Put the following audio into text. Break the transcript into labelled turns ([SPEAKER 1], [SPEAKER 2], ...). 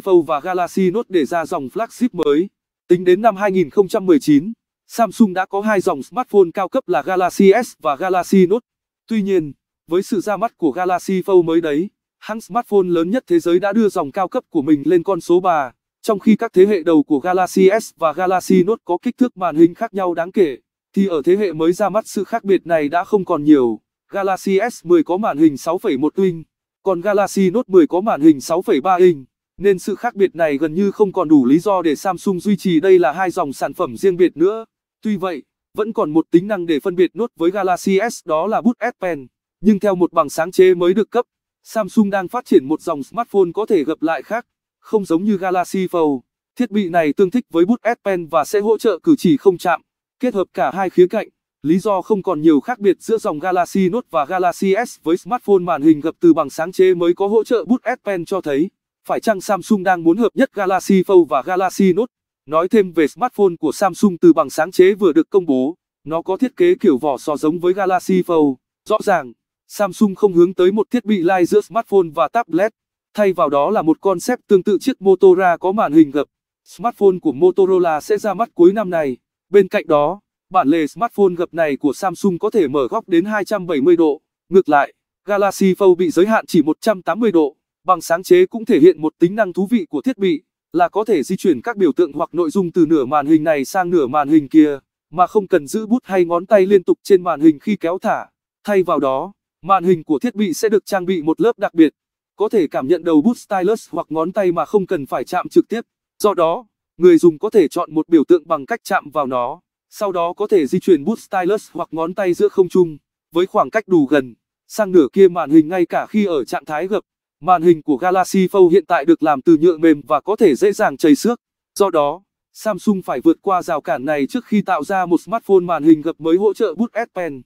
[SPEAKER 1] Fold và Galaxy Note để ra dòng flagship mới. Tính đến năm 2019, Samsung đã có hai dòng smartphone cao cấp là Galaxy S và Galaxy Note. Tuy nhiên, với sự ra mắt của Galaxy Fold mới đấy, hãng smartphone lớn nhất thế giới đã đưa dòng cao cấp của mình lên con số 3, trong khi các thế hệ đầu của Galaxy S và Galaxy Note có kích thước màn hình khác nhau đáng kể, thì ở thế hệ mới ra mắt sự khác biệt này đã không còn nhiều. Galaxy S10 có màn hình 6,1 inch, còn Galaxy Note 10 có màn hình 6,3 inch nên sự khác biệt này gần như không còn đủ lý do để Samsung duy trì đây là hai dòng sản phẩm riêng biệt nữa. Tuy vậy, vẫn còn một tính năng để phân biệt nốt với Galaxy S đó là bút S Pen, nhưng theo một bằng sáng chế mới được cấp, Samsung đang phát triển một dòng smartphone có thể gặp lại khác, không giống như Galaxy Fold. Thiết bị này tương thích với bút S Pen và sẽ hỗ trợ cử chỉ không chạm, kết hợp cả hai khía cạnh. Lý do không còn nhiều khác biệt giữa dòng Galaxy Note và Galaxy S với smartphone màn hình gập từ bằng sáng chế mới có hỗ trợ bút S Pen cho thấy phải chăng Samsung đang muốn hợp nhất Galaxy Fold và Galaxy Note? Nói thêm về smartphone của Samsung từ bằng sáng chế vừa được công bố, nó có thiết kế kiểu vỏ sò giống với Galaxy Fold. Rõ ràng, Samsung không hướng tới một thiết bị lai giữa smartphone và tablet, thay vào đó là một concept tương tự chiếc Motorola có màn hình gập. Smartphone của Motorola sẽ ra mắt cuối năm này. Bên cạnh đó, bản lề smartphone gập này của Samsung có thể mở góc đến 270 độ. Ngược lại, Galaxy Fold bị giới hạn chỉ 180 độ. Bằng sáng chế cũng thể hiện một tính năng thú vị của thiết bị, là có thể di chuyển các biểu tượng hoặc nội dung từ nửa màn hình này sang nửa màn hình kia, mà không cần giữ bút hay ngón tay liên tục trên màn hình khi kéo thả. Thay vào đó, màn hình của thiết bị sẽ được trang bị một lớp đặc biệt, có thể cảm nhận đầu bút stylus hoặc ngón tay mà không cần phải chạm trực tiếp. Do đó, người dùng có thể chọn một biểu tượng bằng cách chạm vào nó, sau đó có thể di chuyển bút stylus hoặc ngón tay giữa không trung, với khoảng cách đủ gần, sang nửa kia màn hình ngay cả khi ở trạng thái gập. Màn hình của Galaxy Fold hiện tại được làm từ nhựa mềm và có thể dễ dàng chảy xước. Do đó, Samsung phải vượt qua rào cản này trước khi tạo ra một smartphone màn hình gập mới hỗ trợ bút S Pen.